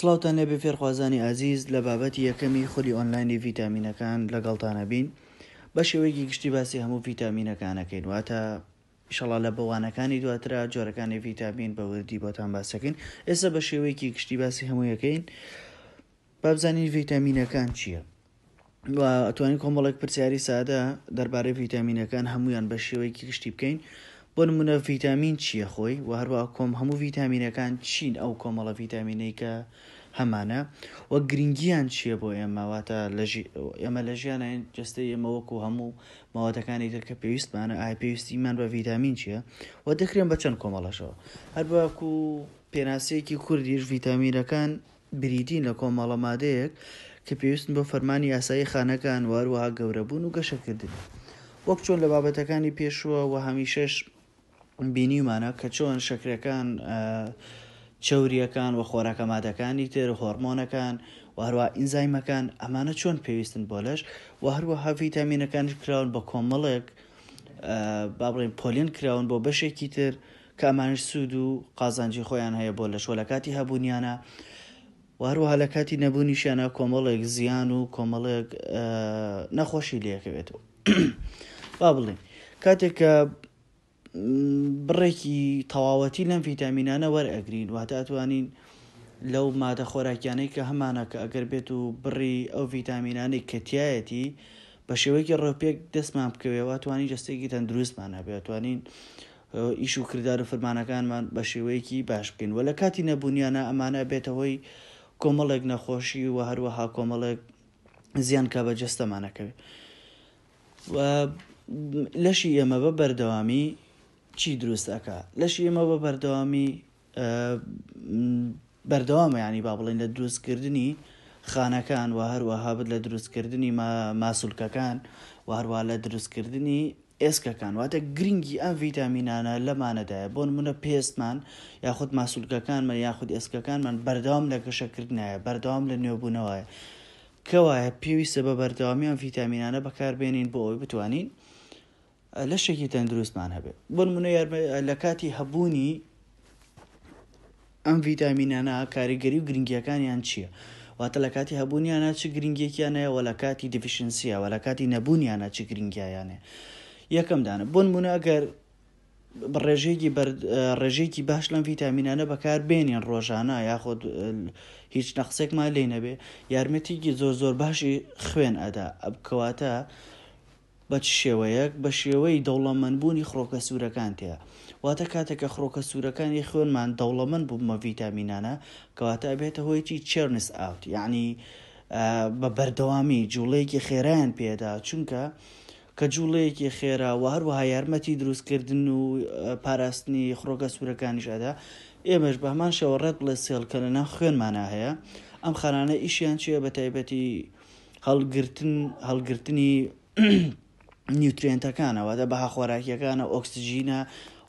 سلااوان لێ بفێرخوازانی ئازیز لە بابەتی یەکەمی خولی ئۆنلاینی ڤیتامینەکان لەگەڵتانە بین بە شێوەیەکی گشتی باسی هەموو ڤیتامینەکانەکەین واتە شڵا لە بەوانەکانی دواترا جۆرەکانی ڤیتامین بە وردی بۆتان باسەکەین ئێستا بە شێوەیەکی گشتی باسی هەموویەکەین بابزانین ڤیتامینەکان چییە؟ ئەتوانین کۆمەڵێک پرسیاری سادە دەربارەی ڤیتامینەکان هەمویان بە شێوەیەکی گشتی بکەین بۆ نمونە ڤیتامین چییە خۆی و هەروە کۆم هەموو ڤیتامینەکان چین ئەو کۆمەڵە ڤیتامینەی کە هەمانە وە گرنگیان چییە بۆ ئێماواتە ئێمە لە ژیانە جستەی ئێمەوەکو هەموو ماوەتەکانی ترکە پێویستمانە ئای پێویستیمان بە ڤیتامین چییە و دەکرێن بە چەند کۆمەڵەشەوە هەر بەکو پێناسەیەکی کوردیش ڤیتامینەکان بریدین لە کۆمەڵە مادەیەک کە پێویستن بۆ فەرمانی یاسایی خانەکان واروەها گەورەبوون و گەشەکردن وەک چۆن لە بابەتەکانی پێشوە و هەمیشەش بینیمانە کە چۆن شکرەکان چوریەکان و خۆراکە مادەکانی تر هۆرمۆنەکان و هەروە ئینزایمەکان ئەمانە چۆن پێویستن بۆ لەش و هەروەها ڤیتامینەکانی کراون بە کۆمەڵێک با بڵێن پۆلین کراون بۆ بەشێکی تر کامانش سوود و قازانجی خۆیان هەیە بۆ لە شۆلەکاتی هەبوونیانە وهروەها لە کاتی نەبوونیشیانە کۆمەڵێک زیان و کۆمەڵێک نەخۆشی لەکەوێتەوە با بڵین کاتێک کە بڕێکی تەواوەتی لەم ڤیتامینانە وەرئەگرین واتە ئەتوانین لەو مادە خۆراکیانەی کە هەمانە کە ئەگەر بێت و بڕی ئەو ڤیتامینانەی کەتیایەتی بە شێوەیەکی ڕۆپێک دەستمان بکەوێەوە توانین جستێکی تەندروستمان هەبێتوانین ئیش و کردار و فرمانەکانمان بە شێوەیەکی باش بکەین وە لە کاتی نەبوونیانە ئەمانە بێتەوەی کۆمەڵێک نەخۆشی و هەروەها کۆمەڵێک زیان کا بە جستەمانەکەوێت لەشی ئێمە بە بەردەوامی چی دروستەکە لەشی ئێمە بە بەردەوامی بەردەوامە ینی با بڵین لە دروستکردنی خانەکان و هەروەها بت لە دروستکردنی ماسوولکەکان و هەروە لە دروستکردنی ئێسکەکان واتە گرنگی ئەم ڤیتامینانە لەمانەدایە بۆ نمونە پێستمان یاخود ماسوولکەکانمان یاخود ئێسکەکانمان بەردەوام لە گەشەکردنایە بەردەوام لە نوێبوونەوەە کەوایە پێویستە بە بەردەوامیان ڤیتامینانە بەکاربێنین بۆ ئەوی بتوانین لەشێکی تەندروستمان هەبێت بۆ منە لە کاتی هەبوونی ئەم ڤیتامینانە کاریگەری و گرنگیەکانیان چییە؟ واتە لە کاتی هەبوونییانە چ گرنگێکیانەیە وە لە کاتی دیفیشنسیە وە لە کاتی نەبوونییانە چ گرنگیانێ یەکەمدانە بۆن بوونە ئەگەر ڕێژێکی ڕێژێکی باش لەم ڤیتامینانە بەکار بێنین ڕۆژانە یاخۆ هیچ نەخسێکمان لێ نەبێ یارمەتیکی زۆر زۆر باشی خوێن ئەدا ئەبکەواتە بە شێوەیەک بە شێوەی دەوڵەمەندبوونی خڕۆکە سوورەکان تەیە واتە کاتێکە خڕۆکە سوورەکانی خوێنمان دەوڵەمەند بوومە ڤیتامینانە کەواتە ئەبێتە هۆیەکی چێرنس ئاوت یعنی بە بەردەوامی جوڵەیەکی خێرایان پێدا چونکە کە جوڵەیەکی خێرا و هەروەها یارمەتی دروستکردن و پاراستنی خڕۆکە سوورەکانیش ئەدا ئێمەش بەمان شەوە ڕەت لە سێڵکە لەنا خوێنمانە هەیە ئەم خانانە ئیشیان چیە بە تایبەتی هەڵگرتن هەڵگرتنی نیوترێنتەکانەوەدە بەها خۆراکیەکانە ئۆکسسیژینە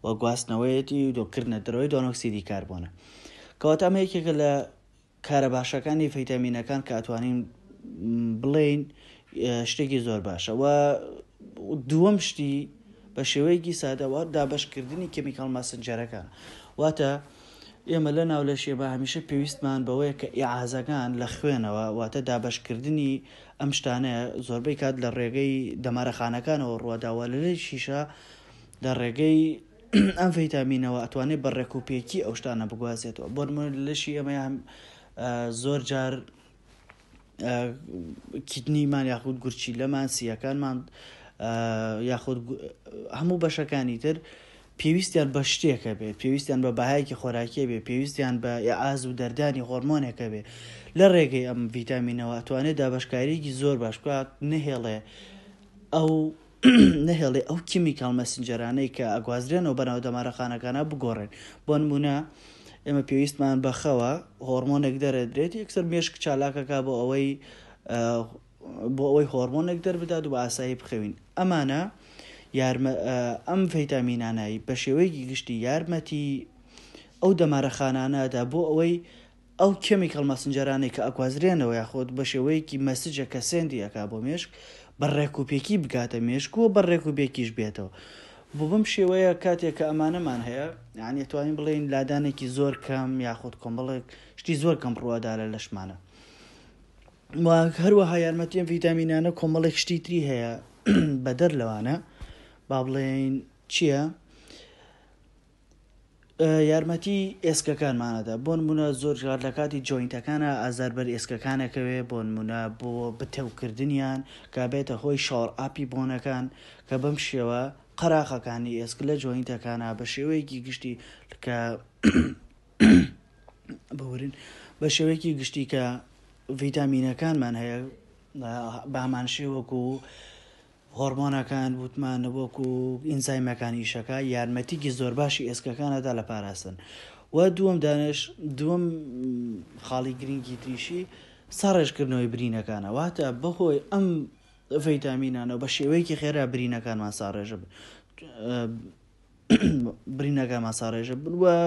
و گواستنەوەیەتی و دۆکردنە دەرەوەی دۆنۆکسیدی کاربوونە کەواتە ئەمە یەکێکە لە کارە باشەکانی فەیتامینەکان کاتوانین بڵین شتێکی زۆر باشەوە دووەم شتی بە شێوەیەکی سادەوە دابشکردنی کەمیکال ماسنجەرەکان واتە ئێمە لە ناو لە شێبە هەمیشە پێویستمان بەوەیە کە ئیعازەکان لە خوێنەوە واتە دابشکردنی ئەم شتانەیە زۆربەی کات لە ڕێگەی دەمارەخانەکانەوە ڕواداوە لەلێ شیشە لە ڕێگەی ئەم فەیتامینەوە ئەتوانێت بە ڕێکوپێکی ئەو شتانە بگوازێتەوە بۆ لەشی ئەمە هەم زۆر جار کیدنیمان یاخود گورچی لەمان سیەکانمان یاخود هەموو بەشەکانی تر. پێویستیان بە شتێکە بێت پێویستیان بە بەهایکی خۆراکیە بێ پێویستیان بە ئاز و دەردانی هۆرمۆنێکە بێت لە ڕێگەی ئەم ڤیتامینەوە توانێت دابشکاریێکی زۆر باشکات نهێڵێ ئەو نهێڵێ ئەو کیمیکال مەسنجەرانەی کە ئەگوازرێنەوە بەناو دەمارەخانەکانە بگۆڕێن بۆ نمونە ئێمە پێویستمان بەخەوە هۆرمۆنێک دەرەدرێت یەکسەر مێشک چالاکەکە بۆ ئەوەی بۆ ئەوەی هۆرمۆنێک دەربدات و بە ئاسایی بخەوین ئەمانە یارمە ئەم ڤیتامینانایی بە شێوەیەکی گشتی یارمەتی ئەو دەمارەخانانەدا بۆ ئەوەی ئەو کەمیکەڵ مەسنجەرانی کە ئەکوازرێنەوە یاخۆت بە شێوەیەکی مەسجە کە سێندی ئەک بۆ مێشک بە ڕێکوپێکی بگاتە مێشکوە بە ڕێکوبێکیش بێتەوە. بۆ بم شێوەیە کاتێک کە ئەمانەمان هەیە یانیتوانین بڵین لادانێکی زۆر کەم یاخود کۆمەڵێک شتی زۆر کەم ڕوادارە لەشمانە. هەروەها یارمەتیم ڤیتامینانە کۆمەڵێک شتی تری هەیە بەدەر لەوانە با بڵێن چییە؟ یارمەتی ئێسکەکانمانەدا بۆ نمونە زۆر جار لە کاتی جۆینتەکانە ئازار بەر ئێسکەکانەکەوێ بۆ نمونە بۆ بتەوکردنیان کابێتە هۆی شۆڕ ئاپی بۆنەکان کە بەم شێوە قەراخەکانی ئێسک لە جۆینتەکانە بە شێوەیەکی گشتی کە بەورین بە شێوەیەکی گشتی کە ڤیتامینەکانمان هەیە بامان شێوەکو و هۆرمۆنەکان بوتمانە وەکو ئینسایمەکانی ئیشەکە یارمەتیکی زۆر باشی ئێسکەکانەدا لە پاراستن و دووەم دانش دووەم خاڵی گرنگی تریشی ساڕێژکردنەوەی برینەکانە واتە بەهۆی ئەم ڤیتامینانە بە شێوەیەکی خێرا برینەکانمان ساڕێژە برینەکانمان ساڕێژە بووە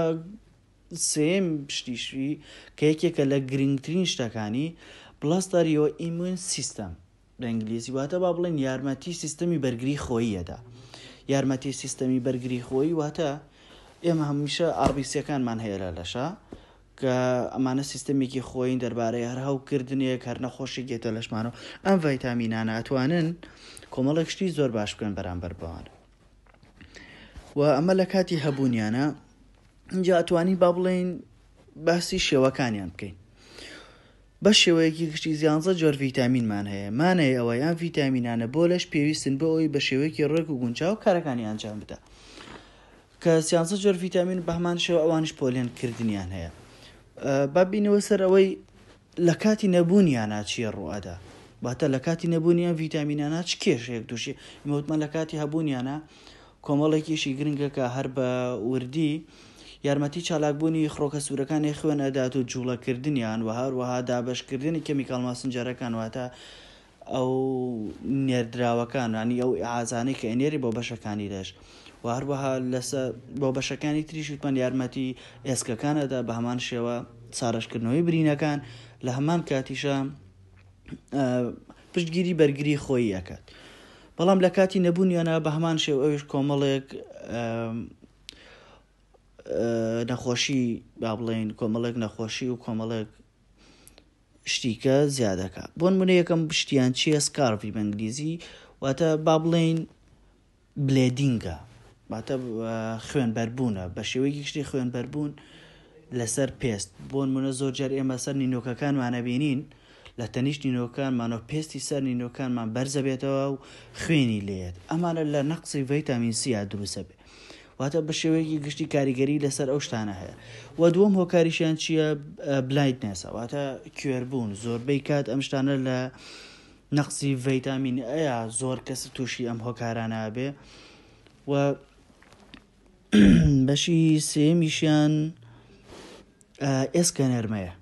سێم پشتیشی کە یەکێکە لە گرنگترین شتەکانی بڵاستاریەوە ئیمون سیستەم لە ئینگلیزی واتە با بڵێن یارمەتی سیستەمی بەرگری خۆیەدا یارمەتی سیستەمی بەرگری خۆی واتە ئێمە هەمیشە ئاربیسیەکانمان هەیە لە لەشە کە ئەمانە سیستمێکی خۆین دەربارەی هەر هەوکردنیە کار نەخۆشی گێتە لەشمانەوە ئەم ڤایتامینانە ئەتوانن کۆمەڵێک شتی زۆر باش بکەن بەرامبەر بوان و ئەمە لە کاتی هەبوونیانە اینجا ئەتوانی با بڵین باسی شێوەکانیان بکەین بە شێوەیەکی گشتی زیانزە جۆر ڤیتامینمان هەیە مانەیە ئەوەیان ڤیتامینانە بۆ لەش پێویستن بە ئەوی بە شێوەیەکی ڕێک و گونچاو کارەکانی ئەنجام بدە کە سیانسە جۆر ڤیتامین بەمان شێوە ئەوانش پۆلێنکردنیان هەیە بابینەوە سەر ئەوەی لە کاتی نەبوونیانە چیە ڕووادا باتە لە کاتی نەبوونیان ڤیتامینانە چ کێشەیەک دووشی مەوتمان لە کاتی هەبوونیانە کۆمەڵێکیشی گرنگەکە هەر بە وردی یارمەتی چالاکبوونی خڕۆکە سوورەکانی خوێن ئەدات و جوڵەکردنیان و هەروەها دابشکردنی کەمیکال ماسنجەرەکان واتە ئەو نێردراوەکانانی ئەو ئازانەی کە ئەنێری بۆ بەشەکانی دەش و هەروەها لەسەر بۆ بەشەکانی تریشوتمان یارمەتی ئێسکەکانەدا بە هەمان شێوە ساڕشکردنەوەی برینەکان لە هەمان کاتیشە پشتگیری بەرگری خۆی ئەکات بەڵام لە کاتی نەبوونیانە بە هەمان شێو ئەوش کۆمەڵێک نەخۆشی با بڵێن کۆمەڵێک نەخۆشی و کۆمەڵێک شتیکە زیادەکە بۆن منە یەکەم شتیان چیە سکارڤی بەنگلیزی واتە با بڵێن بلێدینگە باتە خوێنبەربوونە بە شێوەیەکی شتی خوێنبەربوون لەسەر پێست بۆن منە زۆر جار ئێمە سەر نینۆکەکانمانە بینین لە تەنیشت نینۆکانمانەوە پێستی سەر نینۆکانمان بەرزەبێتەوە و خوێنی لێت ئەمانە لە نەقسی ڤیتامین سییا دروسە بێت واتە بە شێوەیەکی گشتی کاریگەری لەسەر ئەو شتانە هەیە و دووەم هۆکاریشیان چییە بلایت نێسە واتە کوێربوون زۆربەی کات ئەم شتانە لە نەقسی ڤیتامین ئەیا زۆر کەس تووشی ئەم هۆکارانە بێ و بەشی سێمیشیان ئێسکە نەرمەیە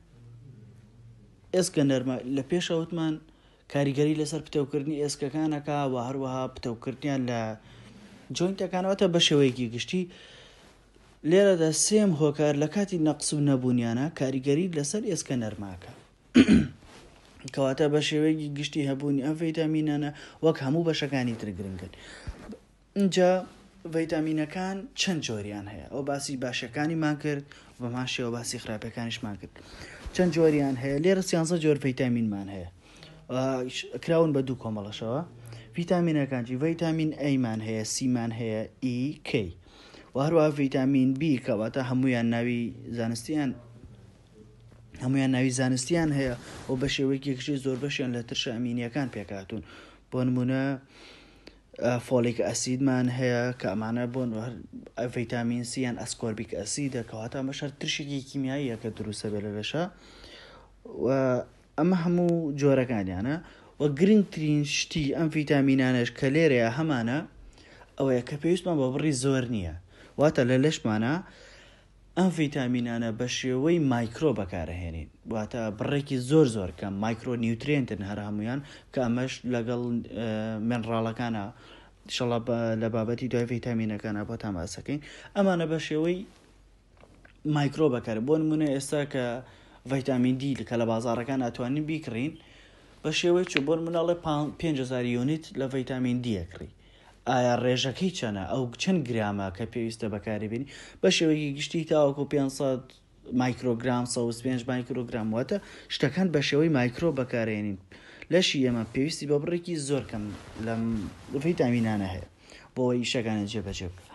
ئێسکە نەرمە لە پێشەوتمان کاریگەری لەسەر پتەوکردنی ئێسکەکانەکە و هەروەها پتەوکردیان لە جۆینتەکانەوەتە بە شێوەیەکی گشتی لێرەدا سێم هۆکار لە کاتی نەقسم نەبوونیانە کاریگەری لەسەر ئێسکە نەرماکە کەواتە بە شێوەیەکی گشتی هەبوونی ئەم ڤیتامینانە وەک هەموو بەشەکانی ترگرنگن اینجا ڤیتامینەکان چەند جۆریان هەیە ئەو باسی باشەکانیمان کرد بەماشەوە باسی خراپەکانیشمان کرد چەند جۆریان هەیە لێرە سیانسە جۆر ڤیتامینمان هەیە کراون بە دوو کۆمەڵەشەوە ڤیتامینەکانجی ڤیتامین ئەیمان هەیە سیمان هەیە ئیکەی و هەروە ڤیتامین بی کەواتە هەمویان ناوی زانستیان هەمویان ناوی زانستیان هەیە و بە شێوەیەکیشی زۆر بەشیان لە ترش ئەمینیەکان پێکاتون بۆ نمونە فۆلیک ئەسیدمان هەیە کە ئەمانە بۆن ڤیتامین سییان ئەسکۆربیک ئەسیدە کەواتە مەشەر ترشێکی کیمیاییە کە دروستە بێ لە لەشە ئەمە هەموو جۆرەکانیانە وە گرنگترین شتی ئەم ڤیتامینانش کە لێرەیە هەمانە ئەوەیە کە پێویستمان بە بڕی زۆر نییە واتە لە لەشمانە ئەم ڤیتامینانە بە شێوەی مایکرۆ بەکارەهێنین واتە بڕێکی زۆر زۆر کەم مایکرۆ نیوترێنتن هەر هەمویان کە ئەمەش لەگەڵ منراڵەکانە شڵە لە بابەتی دوای ڤیتامینەکانە بۆ تاماسەکەین ئەمانە بە شێوەی مایکرۆ بەکار بۆ نمونە ئێستا کە ڤیتامین دی کە لە بازارەکان ئەتوانین بیکڕین بە شێوەیە چ بۆن مناڵێ 500 یونیت لە ڤیتامین دیەکڕی ئایا ڕێژەکەی چەنە ئەو چەند گرامە کە پێویستە بەکاربیێنی بە شێوەیەکی گشتی تاوەکو 500 مایکرۆگرام 5 مایکرۆگرام واتە شتەکان بە شێوەی مایکرۆ بەکارێنین لەشی ئێمە پێویستی بە بڕێکی زۆرکەم لە ڤیتامینانە هەیە بۆەوەی ئیشەکانە جێبەجێ بکە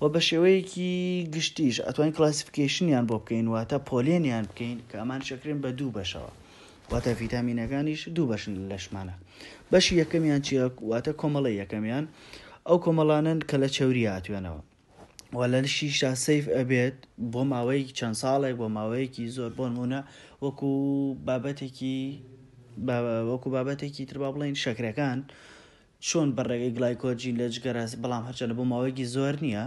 و بە شێوەیەکی گشتیش ئەتوانین کلاسیفیکیشنیان بۆ بکەین واتە پۆلێنیان بکەین کە ئەمان شەکرێن بە دوو بەشەوە واتە ڤیتامینەکانیش دوو بەشن لەشمانە بەشی یەکەمیان چیە واتە کۆمەڵی یەکەمیان ئەو کۆمەڵانن کە لە چەوری هاتوێنەوە وە لە شیشتا سیف ئەبێت بۆ ماوەیەکی چەند ساڵێک بۆ ماوەیەکی زۆر بۆنمونە وەکو بابەتێکی وەکو بابەتێکی تربا بڵین شکرەکان چۆن بەڕێگەی گلایکۆجی لە جگەراست بەڵام هەرچەنە بۆ ماوەیەکی زۆر نییە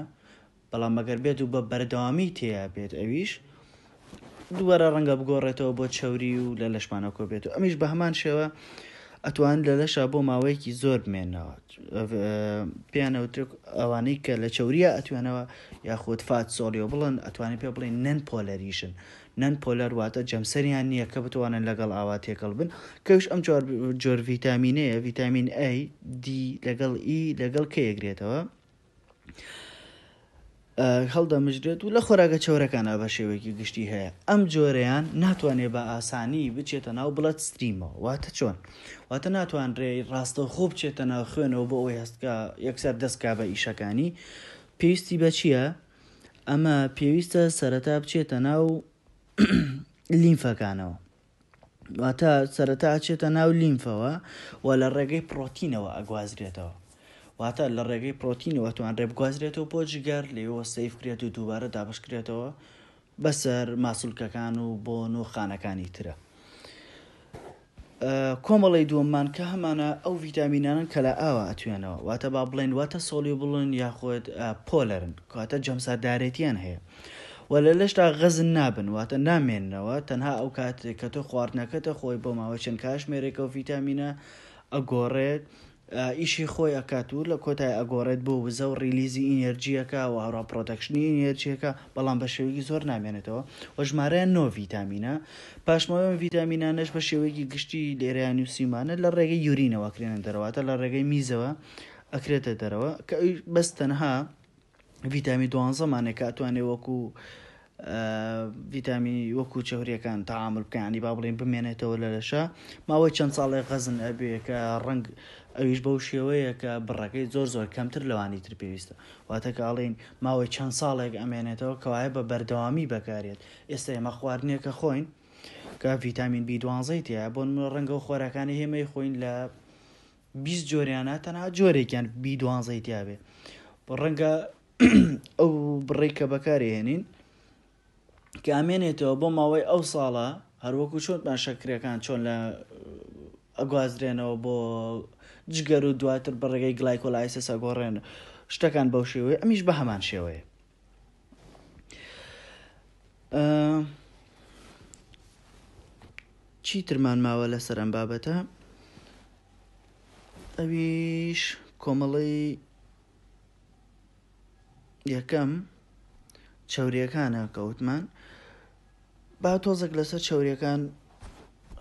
بەڵام مەگەر بێت و بە بەردەوامی تێیا بێت ئەویش دووەرە ڕەنگە بگۆڕێتەوە بۆ چاوری و لە لەشمانە کۆبێت و ئەمیش بە هەمان شێوە ئەتوان لە لەشە بۆ ماوەیەکی زۆر بمێنەوە پیانەوترک ئەوانەی کە لە چوریە ئەتوانەوە یاخود فات سۆڵیۆ بڵن ئەتوانێت پێ بڵێن نەن پۆلەریشن نەن پۆلەر واتە جەمسەریان نییە کە بتوانن لەگەڵ ئاوا تێکەڵ بن کەش ئەم جۆر ڤیتامینەیە ڤیتامین ئەی دی لەگەڵ ئی e، لەگەڵ کەیەگرێتەوە. هەڵدەمژرێت و لە خۆراگە چۆرەکانە بە شێوەیەکی گشتی هەیە ئەم جۆرەیان ناتوانێت بە ئاسانی بچێتە ناو بڵەت ستریمەوە واتە چۆن واتە ناتوانرێ ڕاستە خۆ بچێتە ناو خوێنەوە بۆ ئەوی هەستکە یەکسەر دەستکا بە ئیشەکانی پێویستی بە چییە؟ ئەمە پێویستە سەرەتا بچێتە ناو لیمفەکانەوە واتە سەرەتا چێتە ناو لیمفەوە و لە ڕێگەی پرۆتینەوە ئەگوازرێتەوە واتە لە ڕێگەی پرۆتینەوە توان ڕێبگوازرێتەوە بۆ جگەر لێەوە سیفکرێت و دووبارە دابشکرێتەوە بەسەر ماسوولکەکان و بۆ نۆخانەکانی ترە. کۆمەڵی دووەممان کە هەمانە ئەو ڤیتامینانن کە لە ئاوە ئەتوێنەوە واتە با بڵێن واتە سۆلی بڵن یاخۆت پۆلەرن کاتە جەمسادارێتیان هەیە. وە لە لەشتا غەزن نابن واتە نامێننەوە تەنها ئەو کاتێک کە تۆ خواردنەکەتە خۆی بۆ ماوە چەند کاش مێرێکە و ڤیتامینە ئەگۆڕێت ئیشی خۆی ئەکاتور لە کۆتای ئەگۆڕێت بۆ وزە و ریلیزی ئینەرژیەکە و هەڕا پرۆتەکشنی ئینەرژیەکە بەڵام بە شێوەیەکی زۆر نامێنێتەوە وە ژمارەیە نۆ ڤیتامینە پاشمەوە ڤیتامینانەش بە شێوەیەکی گشتی لێریان و سیمانە لە ڕێگەی یورینەوە کرێنە دەرەوەتە لە ڕێگەی میزەوە ئەکرێتە دەرەوە کە بەستەنها ڤیتامی دوانزەمانێک کاتوانێ وەکو ڤیتامی وەکو چەوریەکان تاعاعمل بکەنی با بڵێن بمێنێتەوە لە لەشە ماوەی چەند ساڵی غەزن ئەبێ کە ڕنگ ئەویش بەو شێوەیە کە بڕەکەی زۆر زۆر کەمتر لەوانی تر پێویستە واتە کاڵین ماوەی چەند ساڵێک ئەمێنێتەوە کەوایە بە بەردەوامی بەکارێت ئێستا ئێمە خواردنێکە خۆین کە ڤیتامین B12 تیا بۆن ڕەنگە و خۆراکانی هێمەی خۆین لە 20 جۆریانە تەنها جۆرێکیان B12 تیاابێ ڕەنگە ئەو بڕێککە بەکارهێنین کە ئامێنێتەوە بۆ ماوەی ئەو ساڵە هەروەکو چۆنمان شەکرەکان چۆن لە ئەگوازرێنەوە بۆ جگەر و دواتر بەڕێگەی گلایکۆلایسس ئەگۆڕێن شتەکان بەو شێوەیە ئەمیش بە هەمان شێوەیە چیترمان ماوە لە سەرم بابەتە ئەویش کۆمەڵی یەکەم چاوریەکانە کەوتمان با تۆزێک لەسەر چاوریەکان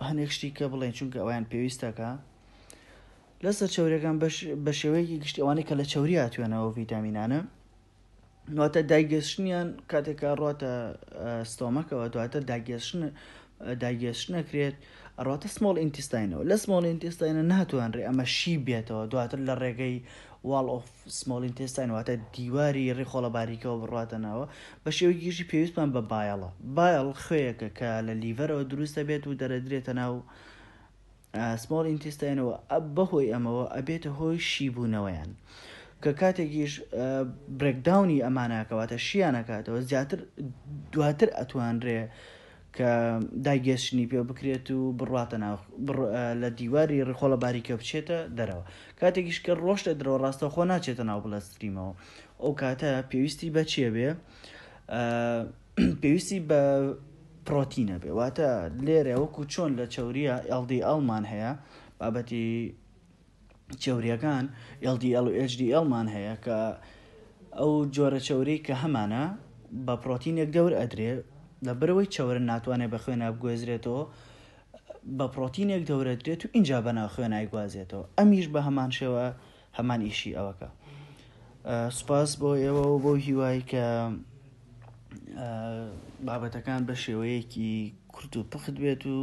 هەنێک شتی کە بڵێن چونکە ئەویان پێویستەکە لەسەر چاوریەکان بە شێوەیەکی گشتیوانی کە لە چاوری هاتوێنەوە ڤیتامینانە نواتە داگەشتنیان کاتێکا ڕاتە ستۆمەکەەوە دواتە داگەشتن داگەشت نەکرێت ئەڕاتە سمۆڵ ئینتیستاینەوە لە سمۆڵ ئینتیستاینە ناتوانڕێ ئەمە شی بێتەوە دواتر لە ڕێگەی واڵ ئۆف سمۆلین تێستان واتە دیواری ڕێخۆڵە باریکەوە بڕاتەناوە بە شێوەگیشی پێویستمان بە بایەڵە بایەڵ خوێیەکە کە لە لیڤەرەوە دروستە بێت و دەرەدرێتە ناو سمۆڵ ئینتیستانەوە بەهۆی ئەمەوە ئەبێتە هۆی شیبوونەوەیان کە کاتێکیش برێکداونی ئەماناکەواتە شیانەکاتەوە زیاتر دواتر ئەتوانرێ کە دایگەشتنی پێ بکرێت و بڕاتە لە دیواری ڕخۆڵە باریکە بچێتە دەرەوە کاتێکیش کە ڕۆشتە درەوە ڕاستە خۆ ناچێتە ناو بڵەستریمەوە ئەو کاتە پێویستی بە چیە بێ پێویستی بە پرۆتینە بێ واتە لێرە وەکو چۆن لە چوریە LD ئەلمان هەیە بابەتی چوریەکان LDLHDLمان هەیە کە ئەو جۆرە چوری کە هەمانە بە پرۆتینێک گەور ئەدرێ لەبەرەوەی چاورە ناتوانێت بە خوێنە بگوێزرێتەوە بە پرۆتینێک دەورەدرێت و اینجا بەنا خوێنای گوازێتەوە ئەمیش بە هەمان شێوە هەمان ئیشی ئەوەکە سوپاس بۆ ئێوە و بۆ هیوای کە بابەتەکان بە شێوەیەکی کورت و پخت بێت و